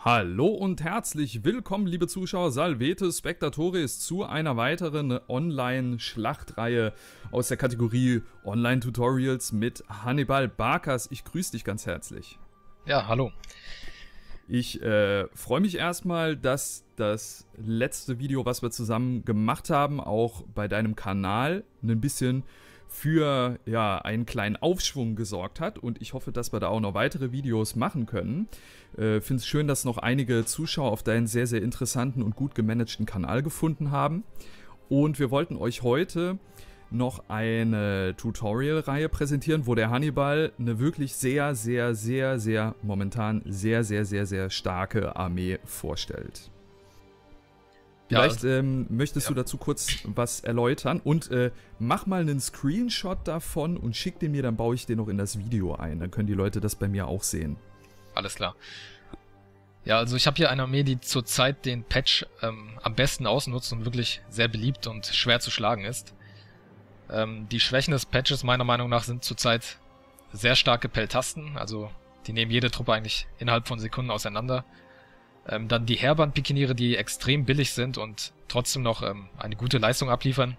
Hallo und herzlich willkommen, liebe Zuschauer, Salvete Spectatoris, zu einer weiteren Online-Schlachtreihe aus der Kategorie Online-Tutorials mit Hannibal Barkas. Ich grüße dich ganz herzlich. Ja, hallo. Ich äh, freue mich erstmal, dass das letzte Video, was wir zusammen gemacht haben, auch bei deinem Kanal ein bisschen für ja, einen kleinen Aufschwung gesorgt hat und ich hoffe, dass wir da auch noch weitere Videos machen können. Äh, Finde es schön, dass noch einige Zuschauer auf deinen sehr, sehr interessanten und gut gemanagten Kanal gefunden haben. Und wir wollten euch heute noch eine Tutorial-Reihe präsentieren, wo der Hannibal eine wirklich sehr, sehr, sehr, sehr, momentan sehr, sehr, sehr, sehr starke Armee vorstellt. Vielleicht ja, ähm, möchtest ja. du dazu kurz was erläutern und äh, mach mal einen Screenshot davon und schick den mir, dann baue ich den noch in das Video ein. Dann können die Leute das bei mir auch sehen. Alles klar. Ja, also ich habe hier eine Armee, die zurzeit den Patch ähm, am besten ausnutzt und wirklich sehr beliebt und schwer zu schlagen ist. Ähm, die Schwächen des Patches meiner Meinung nach sind zurzeit sehr starke Pelltasten. also die nehmen jede Truppe eigentlich innerhalb von Sekunden auseinander. Ähm, dann die Hairband-Pikiniere, die extrem billig sind und trotzdem noch ähm, eine gute Leistung abliefern.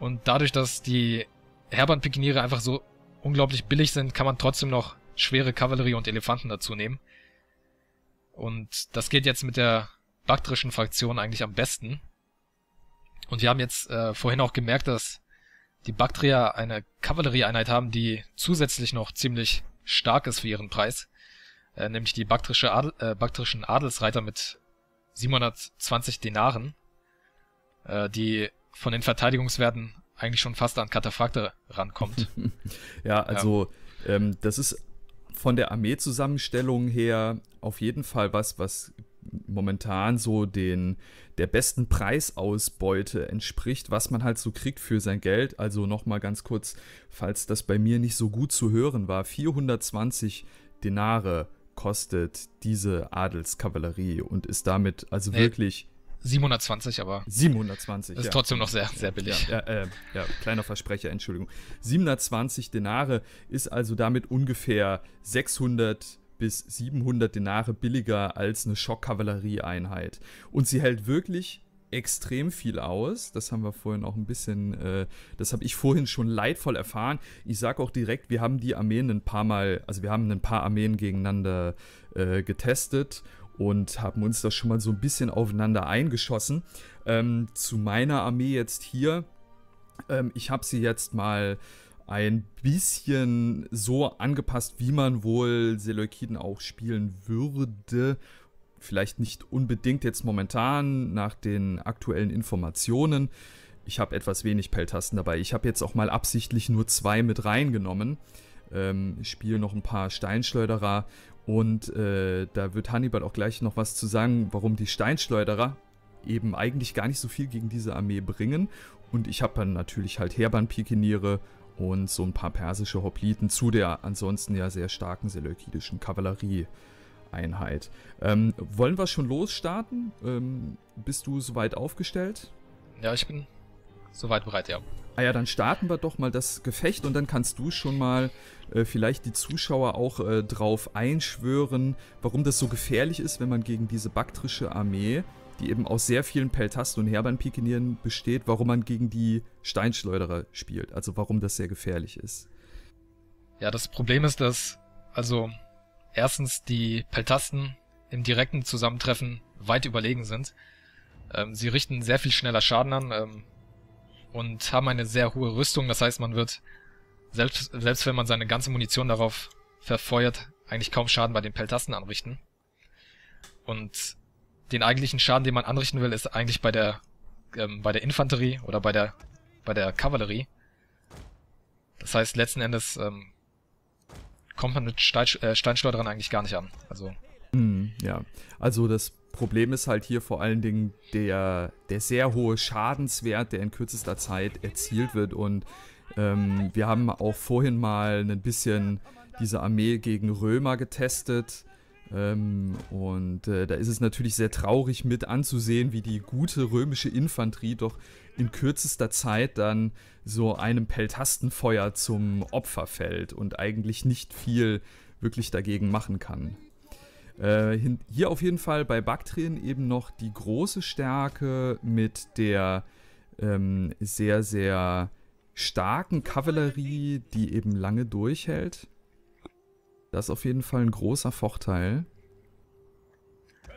Und dadurch, dass die Hairband-Pikiniere einfach so unglaublich billig sind, kann man trotzdem noch schwere Kavallerie und Elefanten dazu nehmen. Und das geht jetzt mit der baktrischen Fraktion eigentlich am besten. Und wir haben jetzt äh, vorhin auch gemerkt, dass die Baktrier eine Kavallerieeinheit haben, die zusätzlich noch ziemlich stark ist für ihren Preis äh, nämlich die baktrische Adel, äh, baktrischen Adelsreiter mit 720 Denaren, äh, die von den Verteidigungswerten eigentlich schon fast an Kataphrакte rankommt. ja, also ja. Ähm. ähm, das ist von der Armeezusammenstellung her auf jeden Fall was, was momentan so den der besten Preisausbeute entspricht, was man halt so kriegt für sein Geld. Also nochmal ganz kurz, falls das bei mir nicht so gut zu hören war, 420 Denare kostet diese Adelskavallerie und ist damit also nee, wirklich. 720, aber. 720. Ist ja. trotzdem noch sehr, sehr billig. Ja, äh, ja, kleiner Versprecher, Entschuldigung. 720 Denare ist also damit ungefähr 600 bis 700 Denare billiger als eine Schockkavallerieeinheit. Und sie hält wirklich extrem viel aus. Das haben wir vorhin auch ein bisschen, äh, das habe ich vorhin schon leidvoll erfahren. Ich sage auch direkt, wir haben die Armeen ein paar Mal, also wir haben ein paar Armeen gegeneinander äh, getestet und haben uns das schon mal so ein bisschen aufeinander eingeschossen. Ähm, zu meiner Armee jetzt hier. Ähm, ich habe sie jetzt mal ein bisschen so angepasst, wie man wohl Seleukiden auch spielen würde vielleicht nicht unbedingt jetzt momentan nach den aktuellen Informationen. Ich habe etwas wenig Pelltasten dabei. Ich habe jetzt auch mal absichtlich nur zwei mit reingenommen. Ähm, spiele noch ein paar Steinschleuderer und äh, da wird Hannibal auch gleich noch was zu sagen, warum die Steinschleuderer eben eigentlich gar nicht so viel gegen diese Armee bringen. Und ich habe dann natürlich halt Herban-Pikeniere und so ein paar persische Hopliten zu der ansonsten ja sehr starken seleukidischen Kavallerie. Einheit. Ähm, wollen wir schon losstarten? Ähm, bist du soweit aufgestellt? Ja, ich bin soweit bereit, ja. Ah ja, dann starten wir doch mal das Gefecht und dann kannst du schon mal äh, vielleicht die Zuschauer auch äh, drauf einschwören, warum das so gefährlich ist, wenn man gegen diese baktrische Armee, die eben aus sehr vielen Peltasten und Herbern-Pikinieren besteht, warum man gegen die Steinschleuderer spielt. Also warum das sehr gefährlich ist. Ja, das Problem ist, dass also erstens die Peltasten im direkten Zusammentreffen weit überlegen sind. Ähm, sie richten sehr viel schneller Schaden an ähm, und haben eine sehr hohe Rüstung. Das heißt, man wird, selbst, selbst wenn man seine ganze Munition darauf verfeuert, eigentlich kaum Schaden bei den Peltasten anrichten. Und den eigentlichen Schaden, den man anrichten will, ist eigentlich bei der ähm, bei der Infanterie oder bei der bei der Kavallerie. Das heißt, letzten Endes ähm, kommt man mit äh, Steinschleudern eigentlich gar nicht an. Also. Mm, ja, also das Problem ist halt hier vor allen Dingen der, der sehr hohe Schadenswert, der in kürzester Zeit erzielt wird. Und ähm, wir haben auch vorhin mal ein bisschen diese Armee gegen Römer getestet. Ähm, und äh, da ist es natürlich sehr traurig mit anzusehen, wie die gute römische Infanterie doch in kürzester Zeit dann so einem Peltastenfeuer zum Opfer fällt und eigentlich nicht viel wirklich dagegen machen kann. Äh, hier auf jeden Fall bei Baktrien eben noch die große Stärke mit der ähm, sehr, sehr starken Kavallerie, die eben lange durchhält. Das ist auf jeden Fall ein großer Vorteil.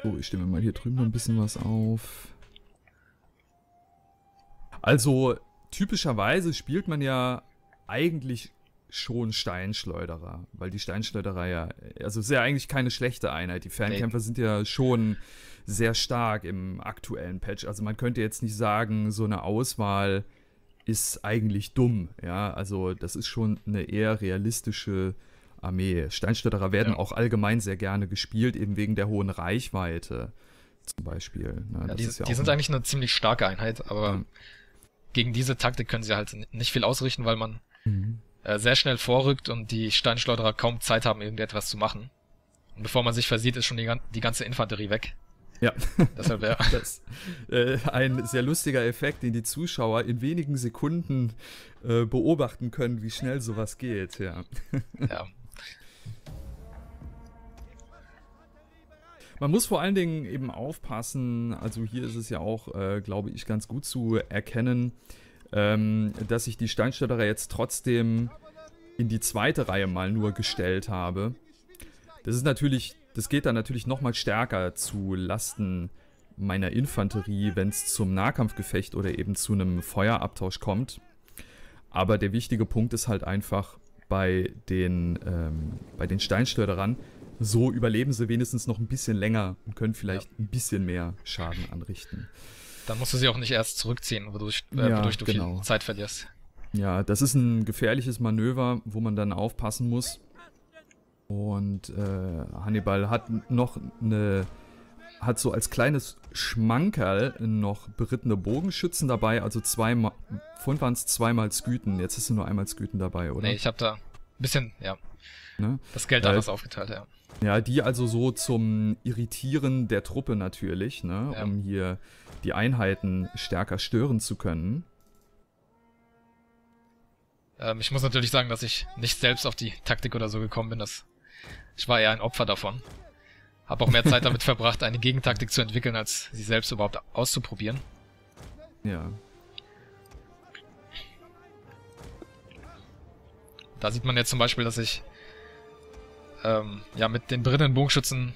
So, oh, ich stimme mal hier drüben noch ein bisschen was auf. Also, typischerweise spielt man ja eigentlich schon Steinschleuderer, weil die Steinschleuderer ja, also ist ja eigentlich keine schlechte Einheit. Die Fernkämpfer sind ja schon sehr stark im aktuellen Patch. Also man könnte jetzt nicht sagen, so eine Auswahl ist eigentlich dumm. Ja, also das ist schon eine eher realistische äh, Armee. Steinschleuderer werden ja. auch allgemein sehr gerne gespielt, eben wegen der hohen Reichweite zum Beispiel. Ne? Ja, die, ja die sind eigentlich eine ziemlich starke Einheit, aber gegen diese Taktik können sie halt nicht viel ausrichten, weil man mhm. äh, sehr schnell vorrückt und die Steinschleuderer kaum Zeit haben, irgendetwas zu machen. Und bevor man sich versieht, ist schon die, die ganze Infanterie weg. Ja, deshalb wäre Das, äh, ein sehr lustiger Effekt, den die Zuschauer in wenigen Sekunden äh, beobachten können, wie schnell sowas geht. Ja. ja. Man muss vor allen Dingen eben aufpassen, also hier ist es ja auch, äh, glaube ich, ganz gut zu erkennen, ähm, dass ich die Steinstädterer jetzt trotzdem in die zweite Reihe mal nur gestellt habe. Das ist natürlich, das geht dann natürlich nochmal stärker zu Lasten meiner Infanterie, wenn es zum Nahkampfgefecht oder eben zu einem Feuerabtausch kommt. Aber der wichtige Punkt ist halt einfach, bei den, ähm, bei den Steinstörderern, so überleben sie wenigstens noch ein bisschen länger und können vielleicht ja. ein bisschen mehr Schaden anrichten. Dann musst du sie auch nicht erst zurückziehen, wodurch, äh, ja, wodurch du genau. viel Zeit verlierst. Ja, das ist ein gefährliches Manöver, wo man dann aufpassen muss. Und äh, Hannibal hat noch eine hat so als kleines Schmankerl noch berittene Bogenschützen dabei, also zweimal, vorhin waren es zweimal Sküten, jetzt hast du nur einmal Sküten dabei, oder? Nee, ich habe da ein bisschen, ja. Ne? Das Geld anders äh, aufgeteilt, ja. Ja, die also so zum Irritieren der Truppe natürlich, ne? Ja. um hier die Einheiten stärker stören zu können. Ähm, ich muss natürlich sagen, dass ich nicht selbst auf die Taktik oder so gekommen bin. Das, ich war eher ein Opfer davon. Habe auch mehr Zeit damit verbracht, eine Gegentaktik zu entwickeln, als sie selbst überhaupt auszuprobieren. Ja. Da sieht man jetzt zum Beispiel, dass ich ähm, ja mit den brennenden Bogenschützen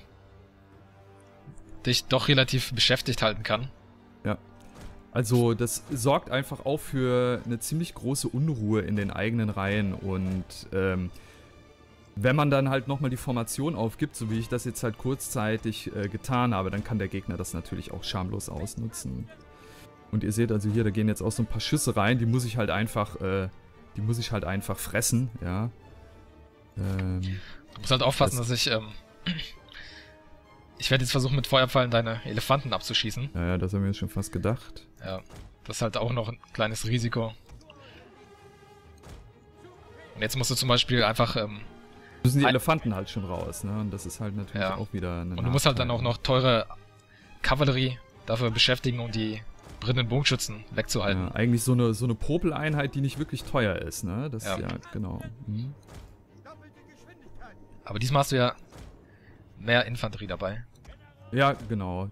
dich doch relativ beschäftigt halten kann. Ja. Also das sorgt einfach auch für eine ziemlich große Unruhe in den eigenen Reihen und ähm, wenn man dann halt nochmal die Formation aufgibt, so wie ich das jetzt halt kurzzeitig äh, getan habe, dann kann der Gegner das natürlich auch schamlos ausnutzen. Und ihr seht also hier, da gehen jetzt auch so ein paar Schüsse rein, die muss ich halt einfach, äh, die muss ich halt einfach fressen, ja. Ähm, du musst halt aufpassen, das dass ich, ähm, ich werde jetzt versuchen mit Feuerpfeilen deine Elefanten abzuschießen. Naja, ja, das haben wir jetzt schon fast gedacht. Ja, das ist halt auch noch ein kleines Risiko. Und jetzt musst du zum Beispiel einfach ähm, müssen die Elefanten halt schon raus, ne? Und das ist halt natürlich ja. auch wieder eine. Und du musst halt dann auch noch teure Kavallerie dafür beschäftigen, um die brennenden Bogenschützen wegzuhalten. Ja, eigentlich so eine, so eine Popeleinheit, die nicht wirklich teuer ist, ne? Das ja, ja genau. Mhm. Aber diesmal hast du ja mehr Infanterie dabei. Ja, genau.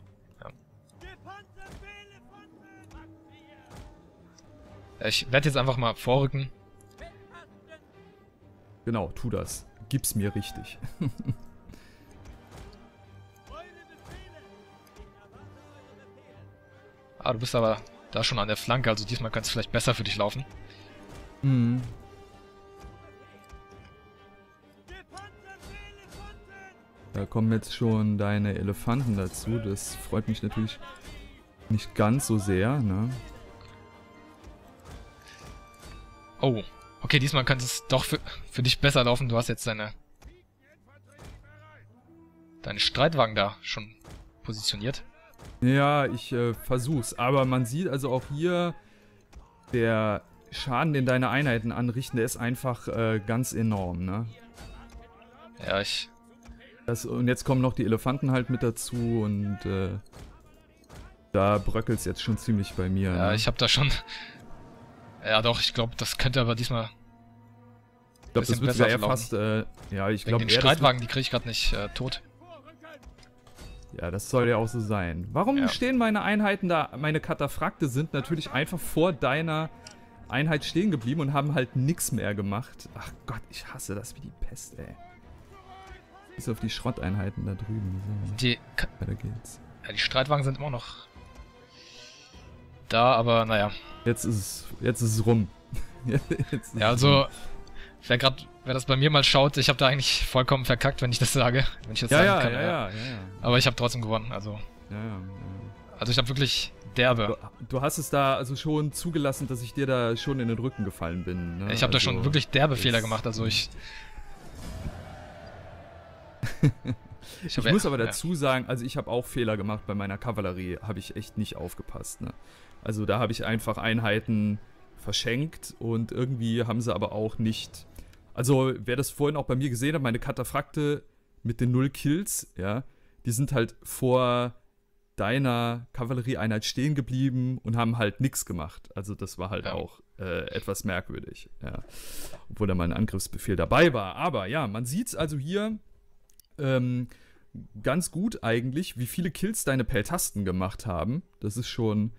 Ich werde jetzt einfach mal vorrücken. Genau, tu das gib's mir richtig. ah, du bist aber da schon an der Flanke, also diesmal kann es vielleicht besser für dich laufen. Mhm. Da kommen jetzt schon deine Elefanten dazu. Das freut mich natürlich nicht ganz so sehr, ne? Oh, Okay, diesmal könnte es doch für, für dich besser laufen. Du hast jetzt deine... deinen Streitwagen da schon positioniert. Ja, ich äh, versuch's. Aber man sieht also auch hier, der Schaden, den deine Einheiten anrichten, der ist einfach äh, ganz enorm, ne? Ja, ich... Das, und jetzt kommen noch die Elefanten halt mit dazu und äh, da bröckelt's jetzt schon ziemlich bei mir. Ja, ne? ich habe da schon ja, doch, ich glaube, das könnte aber diesmal. Ich glaube, das wird ja eher fast. Äh, ja, ich glaube. Den Streitwagen, die kriege ich gerade nicht äh, tot. Ja, das soll ja auch so sein. Warum ja. stehen meine Einheiten da? Meine Kataphrakte sind natürlich einfach vor deiner Einheit stehen geblieben und haben halt nichts mehr gemacht. Ach Gott, ich hasse das wie die Pest, ey. Bis auf die Schrotteinheiten da drüben. So. Die. Weiter geht's. Ja, die Streitwagen sind immer noch da, aber naja. Jetzt ist es, jetzt ist es rum. ist ja, also, wer gerade, wer das bei mir mal schaut, ich habe da eigentlich vollkommen verkackt, wenn ich das sage. Wenn ich das ja, sagen ja, kann. Ja, ja, ja, Aber ich habe trotzdem gewonnen, also. Ja, ja, Also ich habe wirklich derbe. Du, du, hast es da also schon zugelassen, dass ich dir da schon in den Rücken gefallen bin. Ne? Ich habe also, da schon also, wirklich derbe Fehler gemacht, also ich. Ich, ich muss aber dazu sagen, also ich habe auch Fehler gemacht bei meiner Kavallerie, habe ich echt nicht aufgepasst. Ne? Also da habe ich einfach Einheiten verschenkt und irgendwie haben sie aber auch nicht. Also wer das vorhin auch bei mir gesehen hat, meine Kataphrakte mit den null Kills, ja, die sind halt vor deiner Kavallerieeinheit stehen geblieben und haben halt nichts gemacht. Also das war halt ja. auch äh, etwas merkwürdig. Ja. Obwohl da mein Angriffsbefehl dabei war. Aber ja, man sieht es also hier, ähm, ganz gut eigentlich, wie viele Kills deine Pell-Tasten gemacht haben. Das ist schon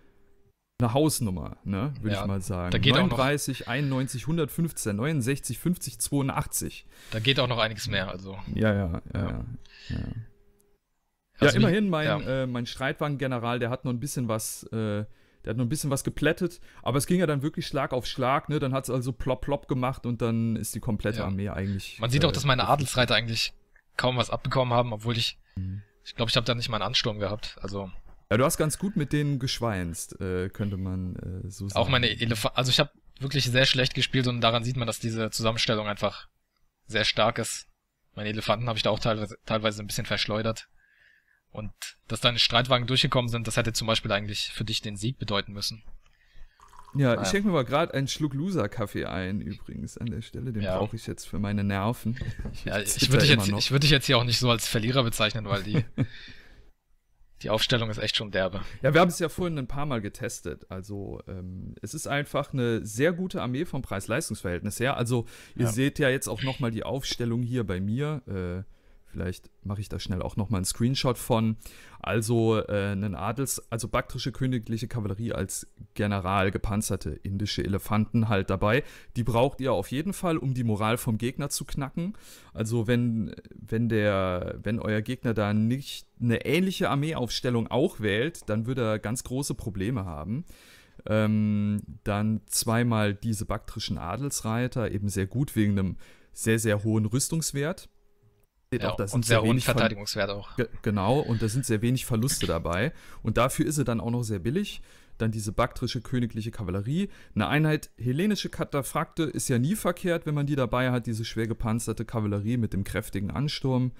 eine Hausnummer, ne, würde ja, ich mal sagen. Da geht 39, auch noch, 91, 115, 69, 50, 82. Da geht auch noch einiges mehr, also. Ja, ja, ja. ja. ja. Also immerhin mein, ja. Äh, mein Streitwagen-General, der hat noch ein bisschen was, äh, der hat noch ein bisschen was geplättet, aber es ging ja dann wirklich Schlag auf Schlag, ne? Dann hat es also plopp plopp gemacht und dann ist die komplette Armee eigentlich. Man sieht äh, auch, dass meine Adelsreiter eigentlich kaum was abbekommen haben, obwohl ich, mhm. ich glaube, ich habe da nicht mal einen Ansturm gehabt. Also. Ja, du hast ganz gut mit denen geschweinst, äh, könnte man äh, so sagen. Auch meine Elefanten, also ich habe wirklich sehr schlecht gespielt und daran sieht man, dass diese Zusammenstellung einfach sehr stark ist. Meine Elefanten habe ich da auch teilweise, teilweise ein bisschen verschleudert. Und dass deine Streitwagen durchgekommen sind, das hätte zum Beispiel eigentlich für dich den Sieg bedeuten müssen. Ja, ich ah, schenke mir mal gerade einen Schluck Loser-Kaffee ein, übrigens, an der Stelle. Den ja. brauche ich jetzt für meine Nerven. Ich, ja, ich würde dich, jetzt, würd dich jetzt hier auch nicht so als Verlierer bezeichnen, weil die, die Aufstellung ist echt schon derbe. Ja, wir haben es ja vorhin ein paar Mal getestet. Also, ähm, es ist einfach eine sehr gute Armee vom Preis-Leistungs-Verhältnis her. Also, ihr ja. seht ja jetzt auch nochmal die Aufstellung hier bei mir. Äh, Vielleicht mache ich da schnell auch nochmal einen Screenshot von. Also äh, einen Adels, also baktrische königliche Kavallerie als General gepanzerte indische Elefanten halt dabei. Die braucht ihr auf jeden Fall, um die Moral vom Gegner zu knacken. Also wenn, wenn der, wenn euer Gegner da nicht eine ähnliche Armeeaufstellung auch wählt, dann würde er ganz große Probleme haben. Ähm, dann zweimal diese baktrischen Adelsreiter, eben sehr gut wegen einem sehr, sehr hohen Rüstungswert seht ja, auch, da sind sehr, sehr wenig Verteidigungswert auch. Genau, und da sind sehr wenig Verluste dabei. Und dafür ist er dann auch noch sehr billig. Dann diese baktrische königliche Kavallerie. Eine Einheit hellenische Kataphrakte ist ja nie verkehrt, wenn man die dabei hat, diese schwer gepanzerte Kavallerie mit dem kräftigen Ansturm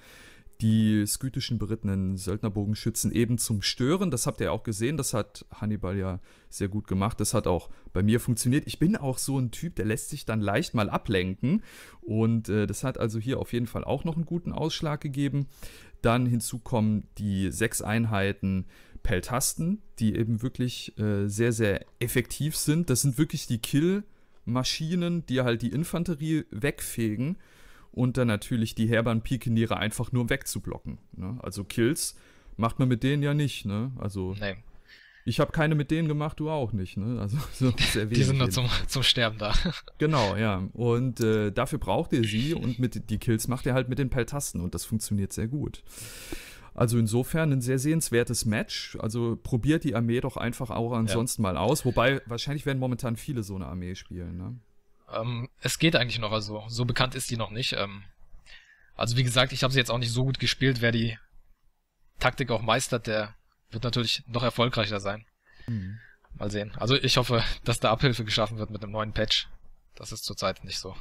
die skytischen berittenen Söldnerbogenschützen eben zum Stören. Das habt ihr ja auch gesehen, das hat Hannibal ja sehr gut gemacht. Das hat auch bei mir funktioniert. Ich bin auch so ein Typ, der lässt sich dann leicht mal ablenken. Und äh, das hat also hier auf jeden Fall auch noch einen guten Ausschlag gegeben. Dann hinzu kommen die sechs Einheiten Peltasten, die eben wirklich äh, sehr, sehr effektiv sind. Das sind wirklich die Kill-Maschinen, die halt die Infanterie wegfegen und dann natürlich die herbern Pikeniere einfach nur wegzublocken. Ne? Also Kills macht man mit denen ja nicht, ne? Also. Nee. Ich habe keine mit denen gemacht, du auch nicht, ne? Also so sehr wenig. Die sind nur zum, zum Sterben da. Genau, ja. Und äh, dafür braucht ihr sie und mit die Kills macht ihr halt mit den Peltasten und das funktioniert sehr gut. Also insofern ein sehr sehenswertes Match. Also probiert die Armee doch einfach auch ansonsten ja. mal aus. Wobei wahrscheinlich werden momentan viele so eine Armee spielen. Ne? Ähm, es geht eigentlich noch, also so bekannt ist die noch nicht. Ähm, also wie gesagt, ich habe sie jetzt auch nicht so gut gespielt. Wer die Taktik auch meistert, der wird natürlich noch erfolgreicher sein. Mhm. Mal sehen. Also ich hoffe, dass da Abhilfe geschaffen wird mit einem neuen Patch. Das ist zurzeit nicht so.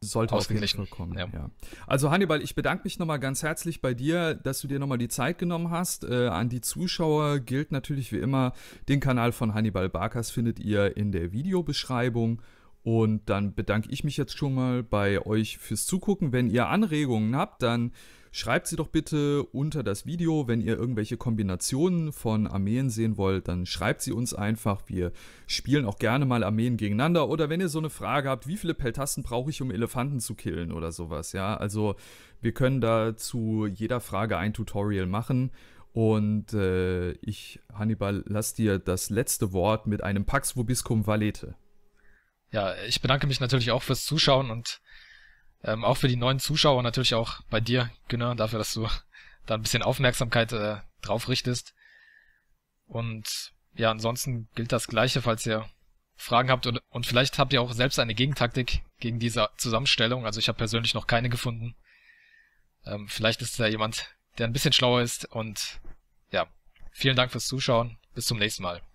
Sollte ausgeglichen kommen. Ja. Ja. Also Hannibal, ich bedanke mich nochmal ganz herzlich bei dir, dass du dir nochmal die Zeit genommen hast. Äh, an die Zuschauer gilt natürlich wie immer, den Kanal von Hannibal Barkers findet ihr in der Videobeschreibung. Und dann bedanke ich mich jetzt schon mal bei euch fürs Zugucken. Wenn ihr Anregungen habt, dann schreibt sie doch bitte unter das Video. Wenn ihr irgendwelche Kombinationen von Armeen sehen wollt, dann schreibt sie uns einfach. Wir spielen auch gerne mal Armeen gegeneinander. Oder wenn ihr so eine Frage habt, wie viele Peltasten brauche ich, um Elefanten zu killen oder sowas. Ja, also wir können da zu jeder Frage ein Tutorial machen. Und äh, ich, Hannibal, lass dir das letzte Wort mit einem Pax Vobiscum Valete ja, ich bedanke mich natürlich auch fürs Zuschauen und ähm, auch für die neuen Zuschauer, natürlich auch bei dir, Günner, dafür, dass du da ein bisschen Aufmerksamkeit äh, drauf richtest. Und ja, ansonsten gilt das Gleiche, falls ihr Fragen habt und, und vielleicht habt ihr auch selbst eine Gegentaktik gegen diese Zusammenstellung. Also ich habe persönlich noch keine gefunden. Ähm, vielleicht ist da jemand, der ein bisschen schlauer ist und ja, vielen Dank fürs Zuschauen. Bis zum nächsten Mal.